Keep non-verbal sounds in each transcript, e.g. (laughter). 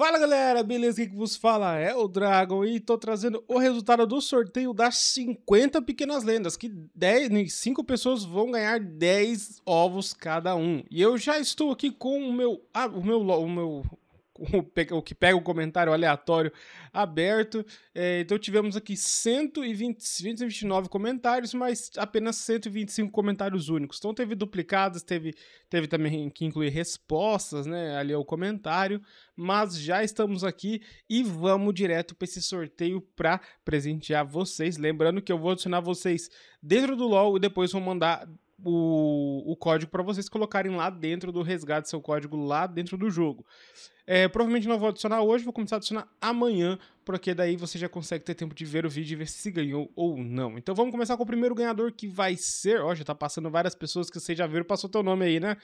Fala galera, beleza? Quem que vos fala é o Dragon e tô trazendo o resultado do sorteio das 50 pequenas lendas, que 10, 5 pessoas vão ganhar 10 ovos cada um. E eu já estou aqui com o meu, ah, o meu, o meu, o que pega o comentário aleatório aberto. É, então tivemos aqui 120, 129 comentários, mas apenas 125 comentários únicos. Então teve duplicadas, teve, teve também que incluir respostas, né? Ali é o comentário. Mas já estamos aqui e vamos direto para esse sorteio para presentear vocês. Lembrando que eu vou adicionar vocês dentro do LOL e depois vou mandar o, o código para vocês colocarem lá dentro do resgate, seu código lá dentro do jogo. É, provavelmente não vou adicionar hoje, vou começar a adicionar amanhã, porque daí você já consegue ter tempo de ver o vídeo e ver se ganhou ou não. Então vamos começar com o primeiro ganhador que vai ser. Ó, já tá passando várias pessoas que vocês já viram, passou teu nome aí, né?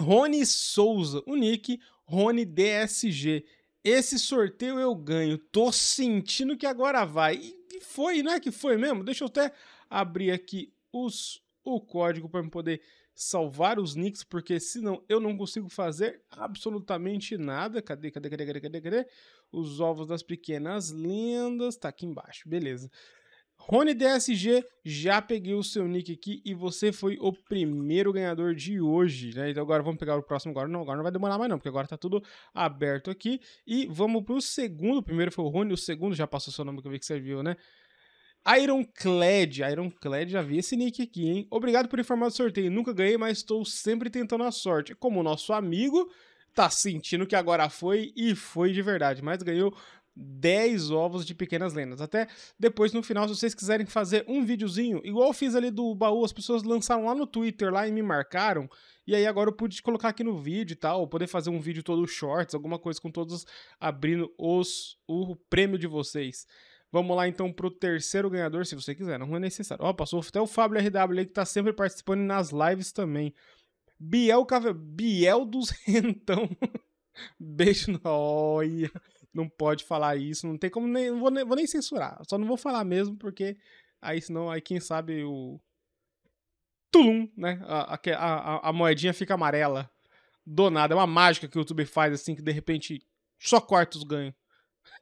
Rony Souza, o nick Rony DSG. Esse sorteio eu ganho, tô sentindo que agora vai. E foi, né? Que foi mesmo. Deixa eu até abrir aqui os, o código para poder salvar os nicks, porque senão eu não consigo fazer absolutamente nada. Cadê, cadê, cadê, cadê, cadê, cadê? Os ovos das pequenas lendas, tá aqui embaixo, beleza. Rony DSG, já peguei o seu nick aqui e você foi o primeiro ganhador de hoje, né? Então agora vamos pegar o próximo agora. Não, agora não vai demorar mais não, porque agora tá tudo aberto aqui. E vamos pro segundo, o primeiro foi o Rony, o segundo já passou seu nome que eu vi que serviu, né? Ironclad. Ironclad, já vi esse nick aqui, hein? Obrigado por informar do sorteio. Nunca ganhei, mas estou sempre tentando a sorte. Como o nosso amigo tá sentindo que agora foi e foi de verdade, mas ganhou 10 ovos de pequenas lendas. Até depois, no final, se vocês quiserem fazer um videozinho, igual eu fiz ali do baú, as pessoas lançaram lá no Twitter lá e me marcaram. E aí agora eu pude colocar aqui no vídeo e tal, poder fazer um vídeo todo shorts, alguma coisa com todos abrindo os o prêmio de vocês. Vamos lá então pro terceiro ganhador, se você quiser, não é necessário. Ó, passou até o Fábio RW aí que tá sempre participando nas lives também. Biel Cave... Biel dos Rentão. (laughs) Beijo na olha. Não pode falar isso, não tem como nem vou, nem vou nem censurar. Só não vou falar mesmo porque aí senão aí quem sabe o Tulum, né? A, a, a, a moedinha fica amarela. Do nada, é uma mágica que o YouTube faz assim que de repente só corta os ganhos.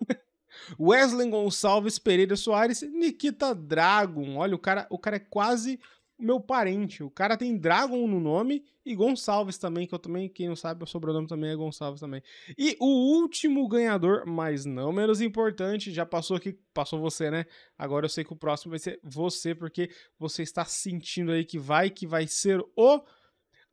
(laughs) Wesley Gonçalves Pereira Soares, Nikita Dragon. Olha, o cara, o cara é quase meu parente. O cara tem Dragon no nome e Gonçalves também, que eu também, quem não sabe, o sobrenome também é Gonçalves também. E o último ganhador, mas não menos importante, já passou aqui, passou você, né? Agora eu sei que o próximo vai ser você, porque você está sentindo aí que vai, que vai ser o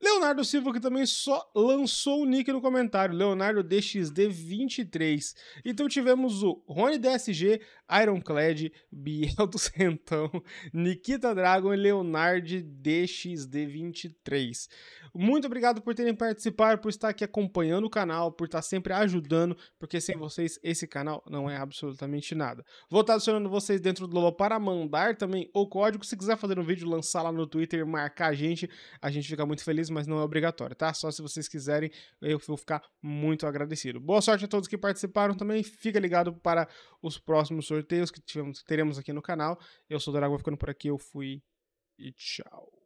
Leonardo Silva, que também só lançou o nick no comentário, Leonardo DXD23. Então tivemos o Rony DSG, Ironclad, Biel do Centão, Nikita Dragon e Leonardo DXD23. Muito obrigado por terem participado, por estar aqui acompanhando o canal, por estar sempre ajudando, porque sem vocês esse canal não é absolutamente nada. Vou estar adicionando vocês dentro do Lobo para mandar também o código. Se quiser fazer um vídeo, lançar lá no Twitter, marcar a gente, a gente fica muito feliz mas não é obrigatório, tá? Só se vocês quiserem, eu vou ficar muito agradecido. Boa sorte a todos que participaram também. Fica ligado para os próximos sorteios que tivemos, teremos aqui no canal. Eu sou o Dragão ficando por aqui. Eu fui e tchau.